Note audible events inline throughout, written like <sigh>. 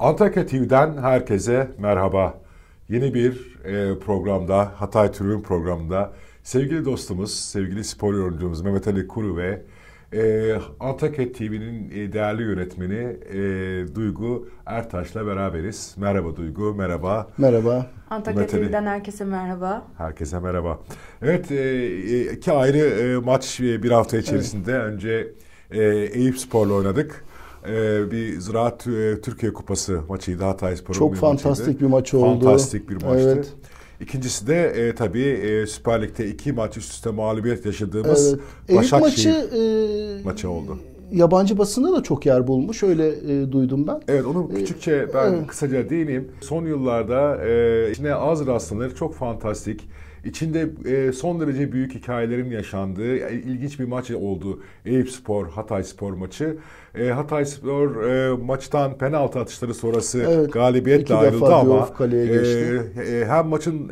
Antakya TV'den herkese merhaba. Yeni bir e, programda, Hatay Tribün programında sevgili dostumuz, sevgili spor yorumcumuz Mehmet Ali Kuru ve e, Antakya TV'nin e, değerli yönetmeni e, Duygu Ertaş'la beraberiz. Merhaba Duygu, merhaba. Merhaba. Antakya TV'den herkese merhaba. Herkese merhaba. Evet, e, e iki ayrı e, maç bir hafta içerisinde. Evet. Önce e, Eyüp Spor'la oynadık. Ee, bir Ziraat e, Türkiye Kupası maçıydı Hatay Spor'un Çok bir fantastik maçıydı. bir maç oldu. Fantastik bir maçtı. Evet. İkincisi de e, tabii e, Süper Lig'de iki maç üst üste mağlubiyet yaşadığımız evet. Başakşehir maçı, e, maçı oldu yabancı basında da çok yer bulmuş. Öyle e, duydum ben. Evet onu e, küçükçe ben e, kısaca değineyim. Son yıllarda e, içine az rastlanır çok fantastik İçinde e, son derece büyük hikayelerin yaşandığı ilginç bir maç oldu. Eyüp Spor, Hatay Spor maçı. E, Hatay Spor e, maçtan penaltı atışları sonrası evet, galibiyetle ayrıldı ama hem maçın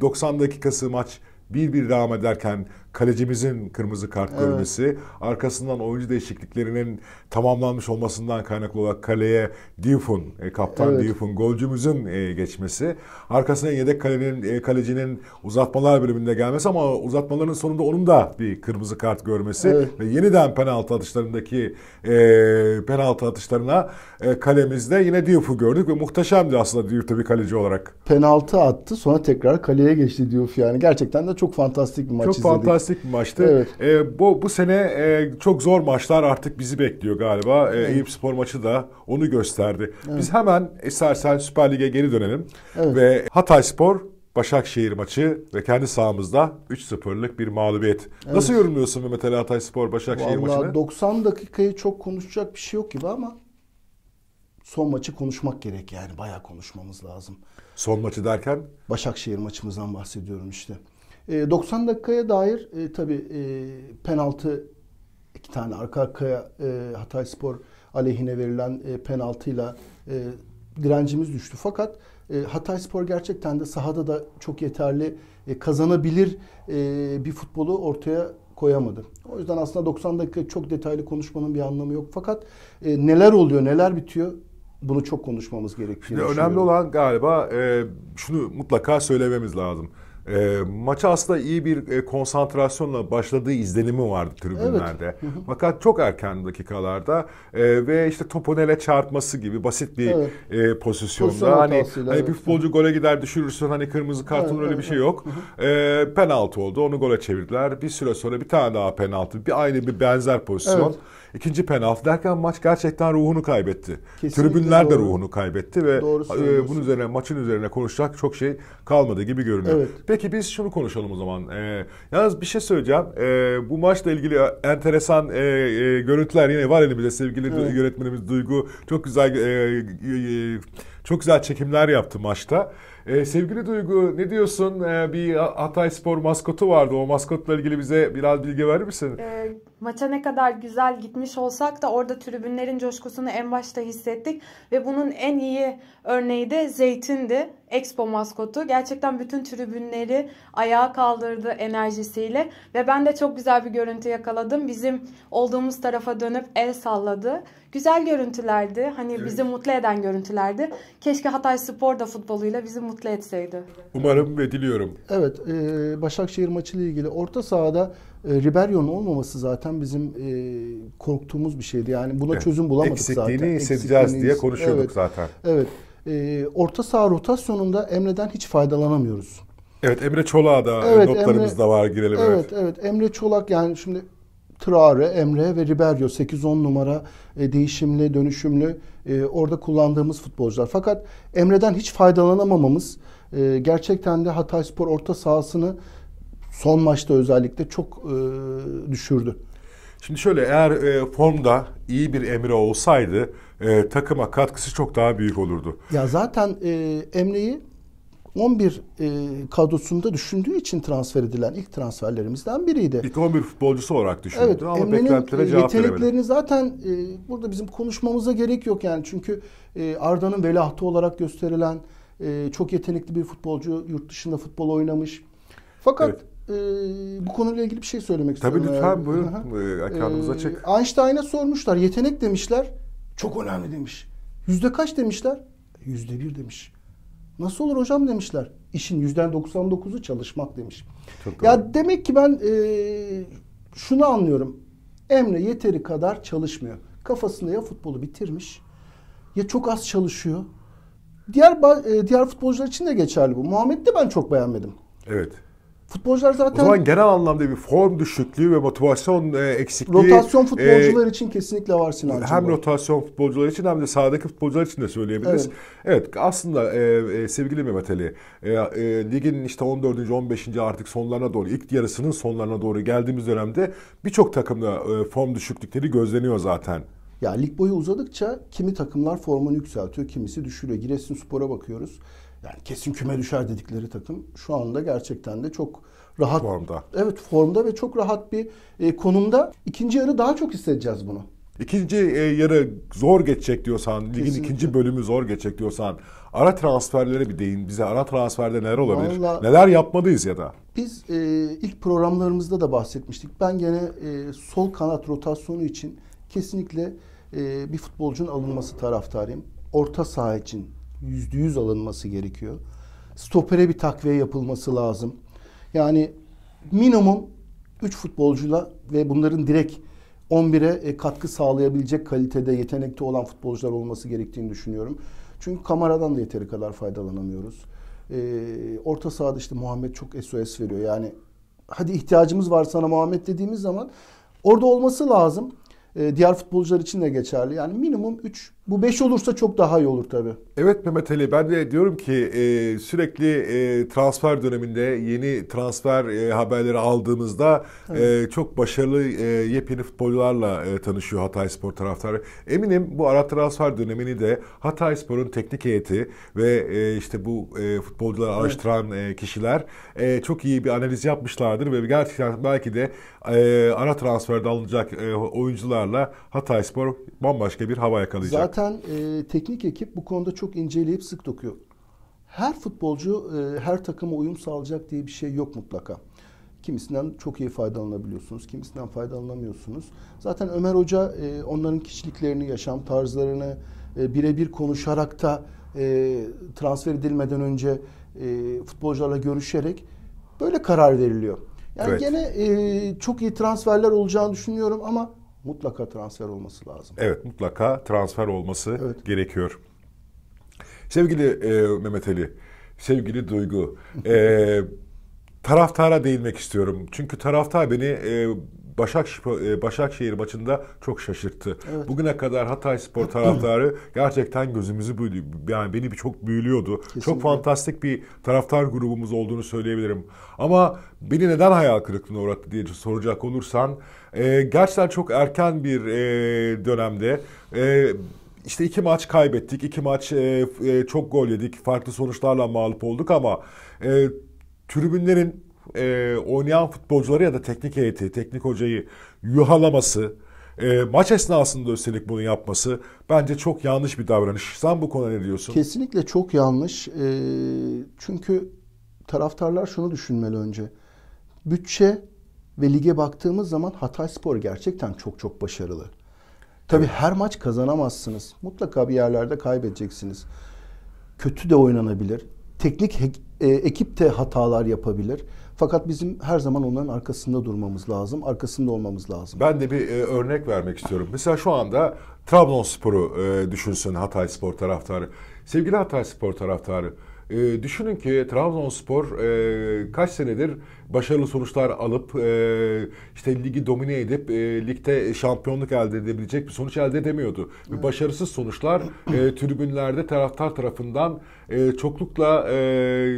90 dakikası maç bir bir devam ederken kalecimizin kırmızı kart evet. görmesi, arkasından oyuncu değişikliklerinin tamamlanmış olmasından kaynaklı olarak kaleye Diouf'un, e, kaptan evet. Diouf'un, golcümüzün e, geçmesi, arkasından yedek kalenin, e, kalecinin uzatmalar bölümünde gelmesi ama uzatmaların sonunda onun da bir kırmızı kart görmesi evet. ve yeniden penaltı atışlarındaki e, penaltı atışlarına e, kalemizde yine Diouf'u gördük ve muhteşemdi aslında Diouf tabii kaleci olarak. Penaltı attı sonra tekrar kaleye geçti Diouf yani. Gerçekten de çok fantastik bir maç çok izledik. Fantastik fantastik bir maçtı. Evet. E, bu bu sene e, çok zor maçlar artık bizi bekliyor galiba. E, evet. Eyüp Spor maçı da onu gösterdi. Evet. Biz hemen istersen Süper Lig'e geri dönelim evet. ve Hatay Spor Başakşehir maçı ve kendi sahamızda 3-0'lık bir mağlubiyet. Evet. Nasıl yorumluyorsun Mehmet Ali Hatay Spor Başakşehir Vallahi maçını? 90 dakikayı çok konuşacak bir şey yok gibi ama son maçı konuşmak gerek yani bayağı konuşmamız lazım. Son maçı derken? Başakşehir maçımızdan bahsediyorum işte. E, 90 dakikaya dair e, tabii e, penaltı iki tane arka arkaya e, Hatay Spor aleyhine verilen e, penaltıyla e, direncimiz düştü. Fakat e, Hatay Spor gerçekten de sahada da çok yeterli e, kazanabilir e, bir futbolu ortaya koyamadı. O yüzden aslında 90 dakika çok detaylı konuşmanın bir anlamı yok. Fakat e, neler oluyor, neler bitiyor bunu çok konuşmamız gerekiyor. Önemli olan galiba e, şunu mutlaka söylememiz lazım. E, maça aslında iyi bir e, konsantrasyonla başladığı izlenimi vardı tribünlerde. Evet. Fakat çok erken dakikalarda e, ve işte topun ele çarpması gibi basit bir evet. e, pozisyonda Pozisyon hani, hani evet. bir futbolcu gole gider düşürürsün hani kırmızı kartın evet, öyle bir şey yok. e, penaltı oldu. Onu gole çevirdiler. Bir süre sonra bir tane daha penaltı. Bir aynı bir benzer pozisyon. Evet ikinci penaltı derken maç gerçekten ruhunu kaybetti. Kesinlikle Tribünler doğru. de ruhunu kaybetti ve e, bunun üzerine maçın üzerine konuşacak çok şey kalmadı gibi görünüyor. Evet. Peki biz şunu konuşalım o zaman. E, yalnız bir şey söyleyeceğim. E, bu maçla ilgili enteresan e, e, görüntüler yine var elimizde sevgili evet. yönetmenimiz Duygu çok güzel e, e, çok güzel çekimler yaptı maçta. Ee, sevgili Duygu ne diyorsun? Ee, bir Hatay Spor maskotu vardı. O maskotla ilgili bize biraz bilgi verir misin? Ee, maça ne kadar güzel gitmiş olsak da orada tribünlerin coşkusunu en başta hissettik. Ve bunun en iyi örneği de Zeytin'di. Expo maskotu. Gerçekten bütün tribünleri ayağa kaldırdı enerjisiyle. Ve ben de çok güzel bir görüntü yakaladım. Bizim olduğumuz tarafa dönüp el salladı. Güzel görüntülerdi. Hani evet. bizi mutlu eden görüntülerdi. Keşke Hatay Spor da futboluyla bizi mutlu mutlu etseydi. Umarım ve diliyorum. Evet, e, Başakşehir maçıyla ilgili orta sahada e, Riberio'nun olmaması zaten bizim e, korktuğumuz bir şeydi. Yani buna evet. çözüm bulamadık Eksikliğini zaten. Eksikliğini hissedeceğiz diye konuşuyorduk evet. zaten. Evet. E, orta saha rotasyonunda Emre'den hiç faydalanamıyoruz. Evet Emre Çolak'a da evet, notlarımız Emre, da var girelim. Evet, evet evet Emre Çolak yani şimdi Traore, Emre ve Riberio 8-10 numara e, değişimli, dönüşümlü e, orada kullandığımız futbolcular. Fakat Emre'den hiç faydalanamamamız e, gerçekten de Hatay Spor orta sahasını son maçta özellikle çok e, düşürdü. Şimdi şöyle eğer e, formda iyi bir Emre olsaydı e, takıma katkısı çok daha büyük olurdu. Ya zaten e, Emre'yi 11 e, kadrosunda düşündüğü için transfer edilen ilk transferlerimizden biriydi. İlk 11 futbolcusu olarak düşündü evet, ama Emre'nin beklentilere cevap veremedi. yeteneklerini zaten e, burada bizim konuşmamıza gerek yok yani. Çünkü e, Arda'nın velahtı olarak gösterilen e, çok yetenekli bir futbolcu. Yurt dışında futbol oynamış. Fakat evet e, bu konuyla ilgili bir şey söylemek Tabii istiyorum. Tabii lütfen yani. buyurun. Ee, Ekranımız ee, açık. Einstein'a sormuşlar. Yetenek demişler. Çok önemli demiş. Yüzde kaç demişler? Yüzde bir demiş. Nasıl olur hocam demişler. İşin yüzden 99'u çalışmak demiş. Çok ya doğru. demek ki ben e, şunu anlıyorum. Emre yeteri kadar çalışmıyor. Kafasında ya futbolu bitirmiş ya çok az çalışıyor. Diğer e, diğer futbolcular için de geçerli bu. Muhammed'i ben çok beğenmedim. Evet. Futbolcular zaten... O zaman genel anlamda bir form düşüklüğü ve motivasyon e, eksikliği... Rotasyon e, futbolcular e, için kesinlikle var Sinancığım. Hem rotasyon futbolcular için hem de sahadaki futbolcular için de söyleyebiliriz. Evet, evet aslında e, e, sevgili Mehmet Ali, e, e, ligin işte 14. 15. artık sonlarına doğru, ilk yarısının sonlarına doğru geldiğimiz dönemde birçok takımda e, form düşüklükleri gözleniyor zaten. Ya lig boyu uzadıkça kimi takımlar formunu yükseltiyor, kimisi düşürüyor. Giresun Spor'a bakıyoruz yani kesin küme düşer dedikleri takım şu anda gerçekten de çok rahat formda. Evet formda ve çok rahat bir e, konumda. İkinci yarı daha çok hissedeceğiz bunu. İkinci e, yarı zor geçecek diyorsan, Kesinlikle. ligin ikinci bölümü zor geçecek diyorsan ara transferlere bir değin. Bize ara transferde neler olabilir? Vallahi, neler yapmadıyız ya da? Biz e, ilk programlarımızda da bahsetmiştik. Ben gene e, sol kanat rotasyonu için kesinlikle e, bir futbolcunun alınması taraftarıyım. Orta saha için yüzde yüz alınması gerekiyor. Stopere bir takviye yapılması lazım. Yani minimum 3 futbolcuyla ve bunların direkt 11'e e, katkı sağlayabilecek kalitede, yetenekte olan futbolcular olması gerektiğini düşünüyorum. Çünkü kameradan da yeteri kadar faydalanamıyoruz. Ee, orta sahada işte Muhammed çok SOS veriyor. Yani hadi ihtiyacımız var sana Muhammed dediğimiz zaman orada olması lazım. Ee, diğer futbolcular için de geçerli. Yani minimum 3 bu 5 olursa çok daha iyi olur tabii. Evet Mehmet Ali ben de diyorum ki e, sürekli e, transfer döneminde yeni transfer e, haberleri aldığımızda e, çok başarılı e, yepyeni futbolcularla e, tanışıyor Hatay Spor taraftarı. Eminim bu ara transfer dönemini de Hatay Spor'un teknik heyeti ve e, işte bu e, futbolcuları evet. araştıran e, kişiler e, çok iyi bir analiz yapmışlardır ve gerçekten belki de e, ara transferde alınacak e, oyuncularla Hatay Spor bambaşka bir hava yakalayacak. Zaten zaten e, teknik ekip bu konuda çok inceleyip sık dokuyor. Her futbolcu e, her takıma uyum sağlayacak diye bir şey yok mutlaka. Kimisinden çok iyi faydalanabiliyorsunuz, kimisinden faydalanamıyorsunuz. Zaten Ömer Hoca e, onların kişiliklerini, yaşam tarzlarını e, birebir konuşarak da e, transfer edilmeden önce e, futbolcularla görüşerek böyle karar veriliyor. Yani evet. gene e, çok iyi transferler olacağını düşünüyorum ama mutlaka transfer olması lazım. Evet mutlaka transfer olması evet. gerekiyor. Sevgili e, Mehmet Ali, sevgili Duygu, e, <laughs> taraftara değinmek istiyorum. Çünkü taraftar beni... E, Başak e, Başakşehir maçında çok şaşırttı. Evet. Bugüne kadar Hatay Spor taraftarı <clears throat> gerçekten gözümüzü büyüdü. Yani beni bir çok büyülüyordu. Kesinlikle. Çok fantastik bir taraftar grubumuz olduğunu söyleyebilirim. Ama beni neden hayal kırıklığına uğrattı diye soracak olursan e, gerçekten çok erken bir e, dönemde e, işte iki maç kaybettik, iki maç e, e, çok gol yedik, farklı sonuçlarla mağlup olduk ama e, tribünlerin e, oynayan futbolcuları ya da teknik heyeti, teknik hocayı yuhalaması, e, maç esnasında üstelik bunu yapması bence çok yanlış bir davranış. Sen bu konuda ne diyorsun? Kesinlikle çok yanlış. E, çünkü taraftarlar şunu düşünmeli önce. Bütçe ve lige baktığımız zaman Hatay Spor gerçekten çok çok başarılı. Tabii evet. her maç kazanamazsınız. Mutlaka bir yerlerde kaybedeceksiniz. Kötü de oynanabilir. Teknik e, ekip de hatalar yapabilir. Fakat bizim her zaman onların arkasında durmamız lazım, arkasında olmamız lazım. Ben de bir e, örnek vermek istiyorum. Mesela şu anda Trabzonspor'u e, düşünsün Hatay Spor taraftarı. Sevgili Hatay Spor taraftarı, e, düşünün ki Trabzonspor e, kaç senedir başarılı sonuçlar alıp e, işte ligi domine edip e, ligde şampiyonluk elde edebilecek bir sonuç elde edemiyordu. Evet. Başarısız sonuçlar e, tribünlerde taraftar tarafından e, çoklukla e,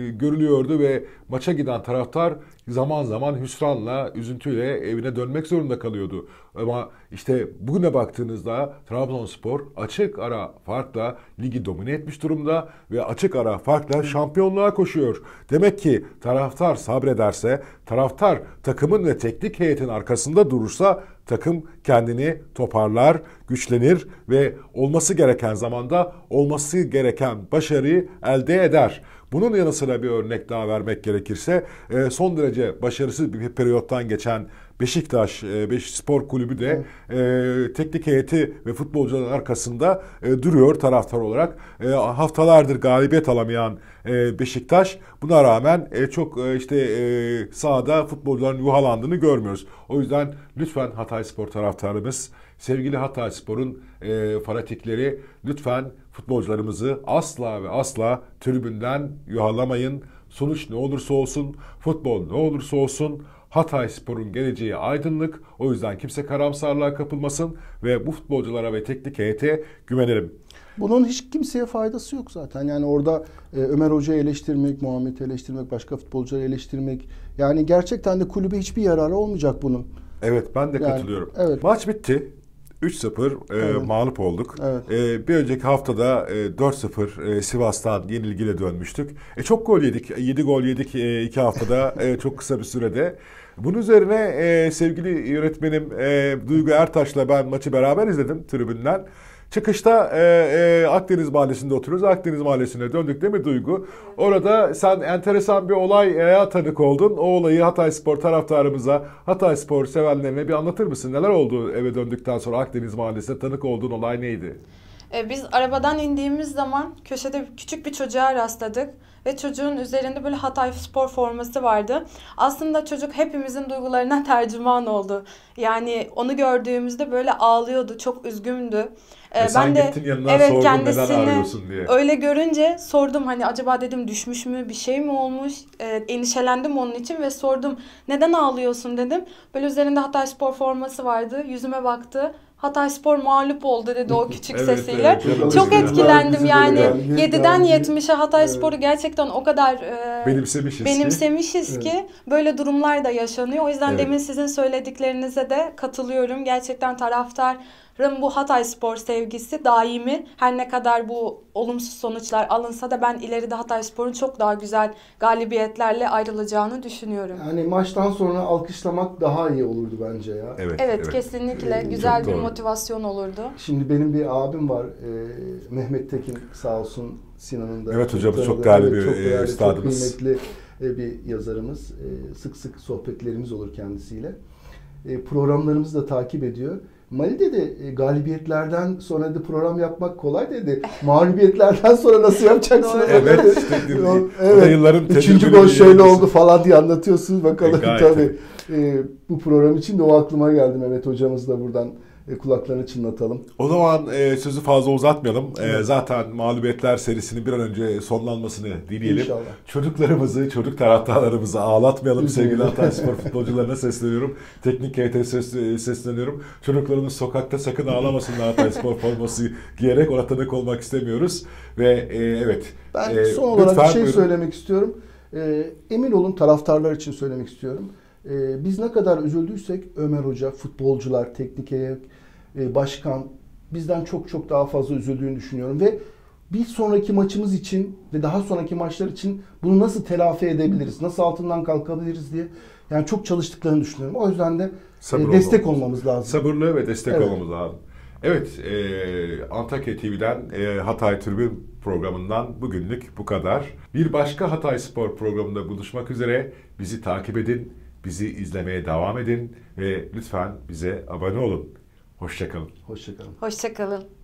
görülüyordu ve maça giden taraftar zaman zaman hüsranla, üzüntüyle evine dönmek zorunda kalıyordu. Ama işte bugüne baktığınızda Trabzonspor açık ara farkla ligi domine etmiş durumda ve açık ara farkla şampiyonluğa koşuyor. Demek ki taraftar sabrederse, taraftar takımın ve teknik heyetin arkasında durursa takım kendini toparlar, güçlenir ve olması gereken zamanda olması gereken başarıyı elde eder. Bunun yanı sıra bir örnek daha vermek gerekirse e, son derece başarısız bir periyottan geçen Beşiktaş e, Beş Spor Kulübü de e, teknik heyeti ve futbolcuların arkasında e, duruyor taraftar olarak. E, haftalardır galibiyet alamayan e, Beşiktaş buna rağmen e, çok e, işte e, sahada futbolcuların yuhalandığını görmüyoruz. O yüzden lütfen Hatay Spor taraftarımız Sevgili Hatay Spor'un e, fanatikleri lütfen futbolcularımızı asla ve asla tribünden yuhalamayın. Sonuç ne olursa olsun, futbol ne olursa olsun Hatay Spor'un geleceği aydınlık. O yüzden kimse karamsarlığa kapılmasın ve bu futbolculara ve teknik heyete güvenelim. Bunun hiç kimseye faydası yok zaten. Yani orada e, Ömer Hoca'yı eleştirmek, Muhammed'i eleştirmek, başka futbolcuları eleştirmek. Yani gerçekten de kulübe hiçbir yararı olmayacak bunun. Evet ben de yani, katılıyorum. Evet. Maç bitti. 3-0 e, mağlup olduk. Evet. E, bir önceki haftada e, 4-0 e, Sivas'tan yenilgiyle dönmüştük. E, çok gol yedik. 7 gol yedik e, iki haftada e, çok kısa bir sürede. Bunun üzerine e, sevgili yönetmenim e, Duygu Ertaş'la ben maçı beraber izledim tribünden. Çıkışta e, e, Akdeniz Mahallesi'nde oturuyoruz. Akdeniz Mahallesi'ne döndük değil mi Duygu? Orada sen enteresan bir olaya e, tanık oldun. O olayı Hatay Spor taraftarımıza, Hatay Spor sevenlerine bir anlatır mısın? Neler oldu eve döndükten sonra Akdeniz Mahallesi'ne tanık olduğun olay neydi? E, biz arabadan indiğimiz zaman köşede küçük bir çocuğa rastladık ve çocuğun üzerinde böyle Hatay spor forması vardı. Aslında çocuk hepimizin duygularına <laughs> tercüman oldu. Yani onu gördüğümüzde böyle ağlıyordu, çok üzgündü. Ee, ben sen de gittin yanına evet, sordum kendisini diye. Öyle görünce sordum hani acaba dedim düşmüş mü bir şey mi olmuş ee, endişelendim onun için ve sordum neden ağlıyorsun dedim. Böyle üzerinde Hatay spor forması vardı yüzüme baktı Hatay Spor mağlup oldu dedi o <laughs> küçük evet, sesiyle. Evet, Çok etkilendim yani. yani 7'den 70'e Hatay evet. Spor'u gerçekten o kadar e, benimsemişiz, benimsemişiz ki, ki böyle durumlar da yaşanıyor. O yüzden demin sizin söylediklerinize de katılıyorum. Gerçekten taraftar bu Hatay Spor sevgisi daimi her ne kadar bu olumsuz sonuçlar alınsa da ben ileride Hatay Spor'un çok daha güzel galibiyetlerle ayrılacağını düşünüyorum. Yani maçtan sonra alkışlamak daha iyi olurdu bence ya. Evet, evet, evet. kesinlikle ee, güzel bir doğru. motivasyon olurdu. Şimdi benim bir abim var e, Mehmet Tekin sağ olsun Sinan'ın da. Evet hocam çok galibi evet, çok değerli, e, üstadımız. Çok kıymetli e, bir yazarımız. E, sık sık sohbetlerimiz olur kendisiyle. E, programlarımızı da takip ediyor. Mali dedi e, galibiyetlerden sonra dedi program yapmak kolay dedi. Mağlubiyetlerden sonra nasıl yapacaksınız? evet. Işte, <laughs> evet. Yılların Üçüncü gol şöyle oldu falan diye anlatıyorsunuz bakalım e, tabii. E, bu program için de o aklıma geldi Mehmet hocamız da buradan e, kulaklarını çınlatalım. O zaman e, sözü fazla uzatmayalım. E, zaten mağlubiyetler serisinin bir an önce sonlanmasını dileyelim. İnşallah. Çocuklarımızı, çocuk taraftarlarımızı ağlatmayalım. Sevgili Hatay <laughs> Spor futbolcularına sesleniyorum. Teknik KT ses, e, sesleniyorum. Çocuklarımız sokakta sakın ağlamasınlar Hatay Spor forması giyerek ona tanık olmak istemiyoruz. Ve e, evet. Ben e, son olarak bir şey buyurun. söylemek istiyorum. E, emin olun taraftarlar için söylemek istiyorum. E, biz ne kadar üzüldüysek Ömer Hoca, futbolcular, teknik heyet, e, başkan bizden çok çok daha fazla üzüldüğünü düşünüyorum ve bir sonraki maçımız için ve daha sonraki maçlar için bunu nasıl telafi edebiliriz, nasıl altından kalkabiliriz diye yani çok çalıştıklarını düşünüyorum. O yüzden de e, Sabır destek olmamız, olmamız lazım. Sabırlı ve destek evet. olmamız lazım. Evet, e, Antakya TV'den e, Hatay Tribün programından bugünlük bu kadar. Bir başka Hatay Spor programında buluşmak üzere bizi takip edin, bizi izlemeye devam edin ve lütfen bize abone olun. Hoşçakalın. Hoşçakalın. Hoşçakalın.